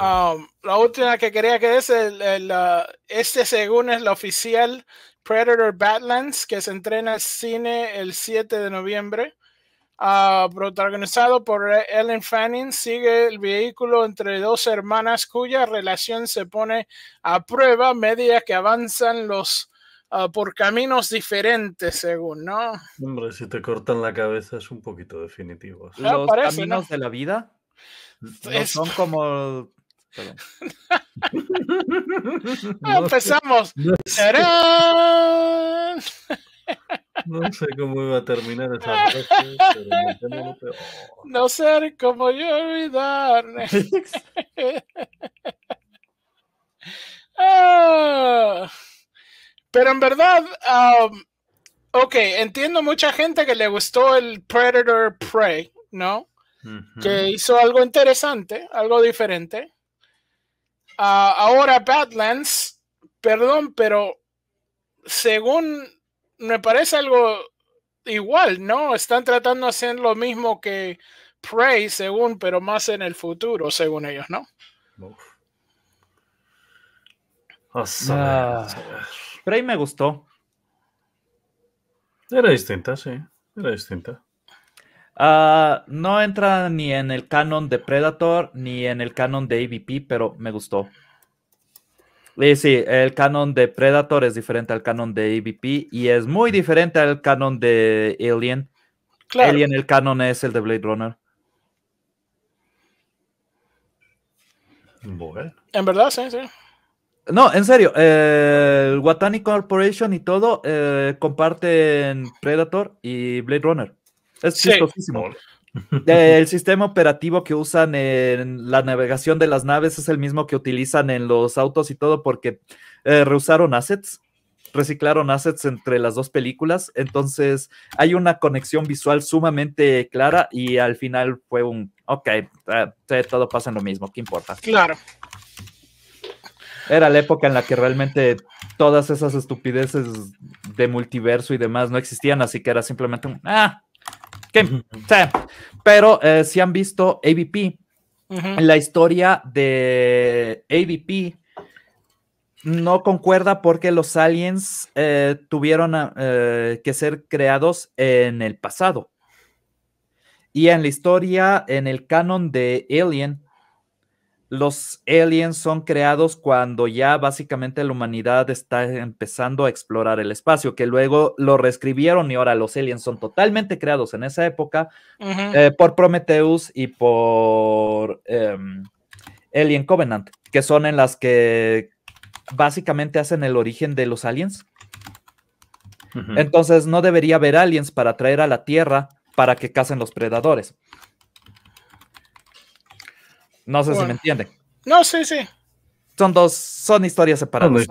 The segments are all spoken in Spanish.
Um, la última que quería que es uh, este según es la oficial Predator Badlands que se entrena al cine el 7 de noviembre. Uh, protagonizado por e-, Ellen Fanning, sigue el vehículo entre dos hermanas cuya relación se pone a prueba Media que avanzan los uh, por caminos diferentes, según, ¿no? Hombre, si te cortan la cabeza es un poquito definitivo. Los ah, caminos de la vida son como Empezamos. no, sé cómo iba a terminar No ser como yo ah. pero en verdad, um, ok, entiendo mucha gente que le gustó el Predator Prey, ¿no? Que hizo algo interesante, algo diferente. Ah, ahora Badlands, perdón, pero según me parece algo igual, ¿no? Están tratando de hacer lo mismo que Prey, según, pero más en el futuro, según ellos, ¿no? Ah, ah. Prey me gustó. Era distinta, sí. Era distinta. Ah, no entra ni en el canon de Predator ni en el canon de AVP, pero me gustó. Eh, sí, el canon de Predator es diferente al canon de AVP y es muy diferente al canon de Alien. Claro. Alien, el canon es el de Blade Runner. En verdad, sí, sí. No, en serio, el Watani Corporation y todo eh, comparten Predator y Blade Runner. Es chistosísimo. El sistema operativo que usan en la navegación de las naves es el mismo que utilizan en los autos y todo porque eh, reusaron assets, reciclaron assets entre las dos películas, entonces hay una conexión visual sumamente clara y al final fue un, ok, eh, eh, todo pasa en lo mismo, ¿qué importa? Claro. Era la época en la que realmente todas esas estupideces de multiverso y demás no existían, así que era simplemente un, ah, pero eh, si han visto AVP, la historia de AVP no concuerda porque los aliens eh, tuvieron eh, que ser creados en el pasado. Y en la historia, en el canon de Alien, los aliens son creados cuando ya básicamente la humanidad está empezando a explorar el espacio, que luego lo reescribieron y ahora los aliens son totalmente creados en esa época eh, por Prometheus y por em, Alien Covenant, que son en las que básicamente hacen el origen de los aliens. Entonces no debería haber aliens para traer a la Tierra para que cacen los predadores. No sé si me entienden. No, sí, sí. Son dos, son historias separadas,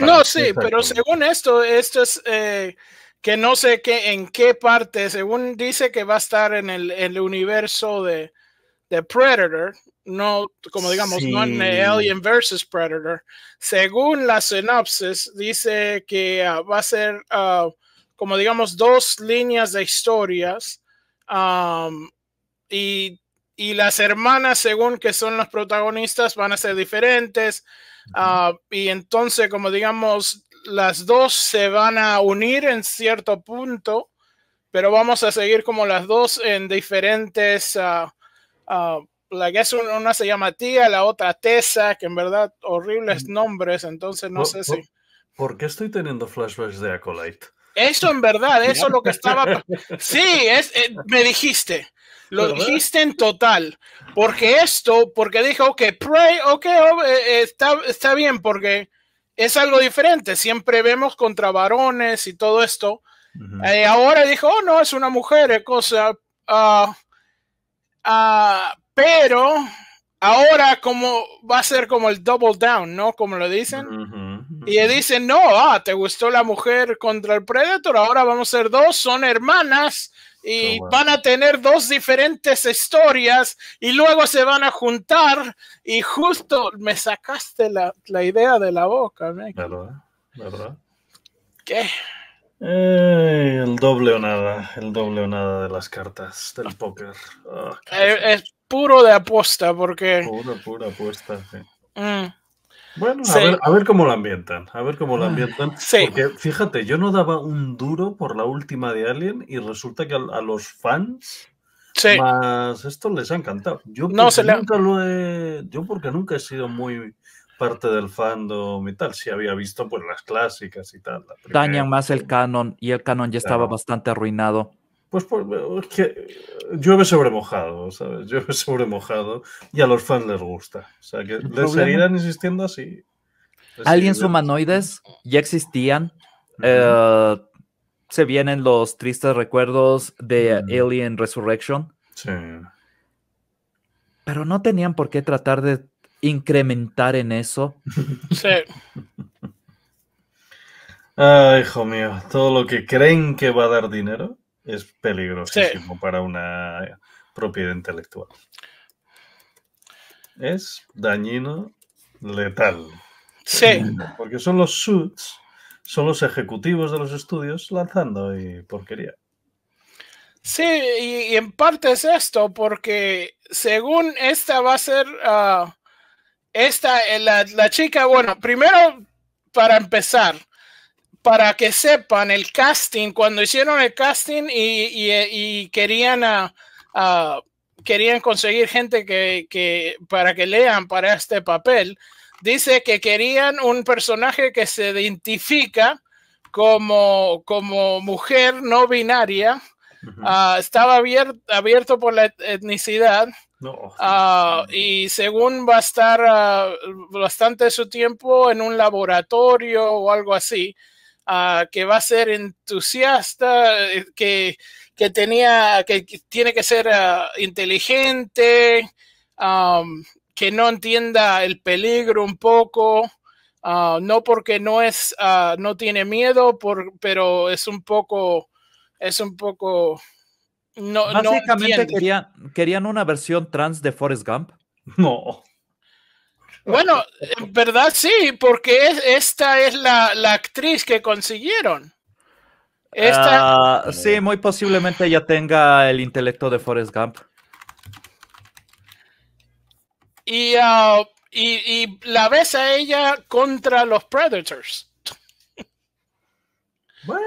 no, sí, pero según esto, esto es eh, que no sé qué, en qué parte, según dice que va a estar en el, universo de, Predator, no, como digamos, no en Alien versus Predator. Según la sinopsis, dice que ah, va a ser, ah, como digamos, dos líneas de historias y y las hermanas, según que son los protagonistas, van a ser diferentes. Ah, y entonces, como digamos, las dos se van a unir en cierto punto, pero vamos a seguir como las dos en diferentes... Ah, ah, la que es una se llama tía, la otra Tessa, que en verdad horribles nombres, entonces no sé si... ¿Por qué estoy teniendo flashbacks de Acolyte? Eso en verdad, eso es lo que estaba... Sí, es, eh, me dijiste. Lo dijiste en total. Porque esto, porque dijo que pray ok, oh, eh, eh, está, está bien, porque es algo diferente. Siempre vemos contra varones y todo esto. Eh, ahora dijo, oh, no, es una mujer, es cosa. Ah, ah, pero ahora como va a ser como el double down, ¿no? Como lo dicen. Y dicen, no, ah, te gustó la mujer contra el Predator, ahora vamos a ser dos, son hermanas y van a tener dos diferentes historias y luego se van a juntar y justo me sacaste la, la idea de la boca. ¿Verdad? ¿eh? ¿eh? ¿Qué? Eh, el doble o nada, el doble o nada de las cartas del póker. Ah, es, puro de apuesta porque... Puro, pura apuesta, sí. Mm. Bueno, a, ver, cómo lo ambientan, a ver cómo lo ah, ambientan. Sí. Porque fíjate, yo no daba un duro por la última de Alien y resulta que a, los fans más esto les ha encantado. Yo, nunca lo he, yo porque nunca he sido muy parte del fandom y tal, si había visto pues las clásicas y tal. Dañan más el canon y el canon ya estaba bastante arruinado. Pues, pues que llueve sobre mojado, ¿sabes? Llueve sobre mojado y a los fans les gusta. O sea, que les seguirán insistiendo así. Aliens humanoides ya existían. Eh, se vienen los tristes recuerdos de Alien Resurrection. Sí. Pero no tenían por qué tratar de incrementar en eso. Sí. Ay, hijo mío, todo lo que creen que va a dar dinero es peligrosísimo para una propiedad intelectual. Es dañino, letal. Sí. Porque son los suits, son los ejecutivos de los estudios lanzando y porquería. Sí, y, en parte es esto, porque según esta va a ser, ah, esta, eh, la, la chica, bueno, primero, para empezar, para que sepan, el casting, cuando hicieron el casting y, querían, ah, ah, querían conseguir gente que, para que lean para este papel, dice que querían un personaje que se identifica como, como mujer no binaria, ah, estaba abierto, por la etnicidad. y según va a estar bastante su tiempo en un laboratorio o algo así que va a ser entusiasta, eh, que, que tenía, que, tiene que ser eh, inteligente, que no entienda el peligro un poco, ah, no porque no es, ah, no tiene miedo, por, pero es un poco, es un poco, no, Básicamente querían, querían una versión trans de Forrest Gump. No. Bueno, en verdad sí, porque esta es la, actriz que consiguieron. Ah, sí, muy posiblemente ya tenga el intelecto de Forrest Gump. Y, ah, y, la ves a ella contra los Predators. Bueno.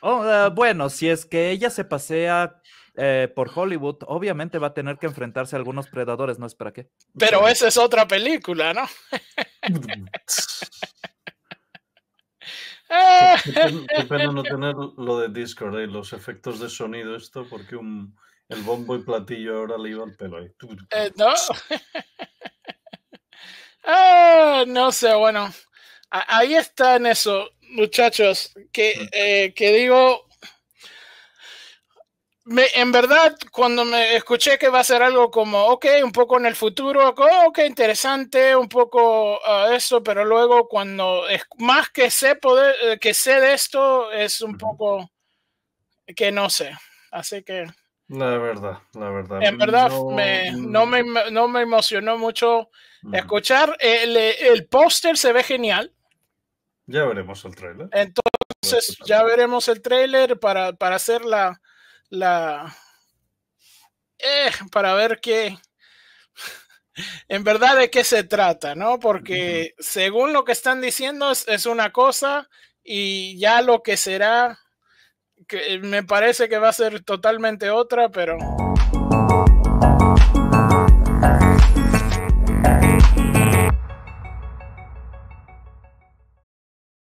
Oh, eh, bueno, si es que ella se pasea eh, por Hollywood, obviamente va a tener que enfrentarse a algunos predadores, ¿no es para qué? Pero esa es otra película, ¿no? qué pena no tener lo de Discord y los efectos de sonido, esto, porque el bombo y platillo ahora le iba al pelo ahí. Eh, no. Ah, no sé, bueno. Ahí está en eso, muchachos. Que, mm. eh, que digo, en verdad, cuando me escuché que va a ser algo como, ok, un poco en el futuro, ok, interesante, un poco a ah, eso, pero luego cuando es, más que sé, poder, eh, que sé de esto, es un poco que no sé. Así que... La verdad, la verdad. En verdad, no me, mm. me, no me emocionó mucho mm. escuchar. El, el póster se ve genial. Ya veremos el trailer. Entonces, ya veremos el trailer para, para hacer la, la... Eh, para ver qué... en verdad de qué se trata, ¿no? Porque según lo que están diciendo es, es, una cosa y ya lo que será, que eh, me parece que va a ser totalmente otra, pero...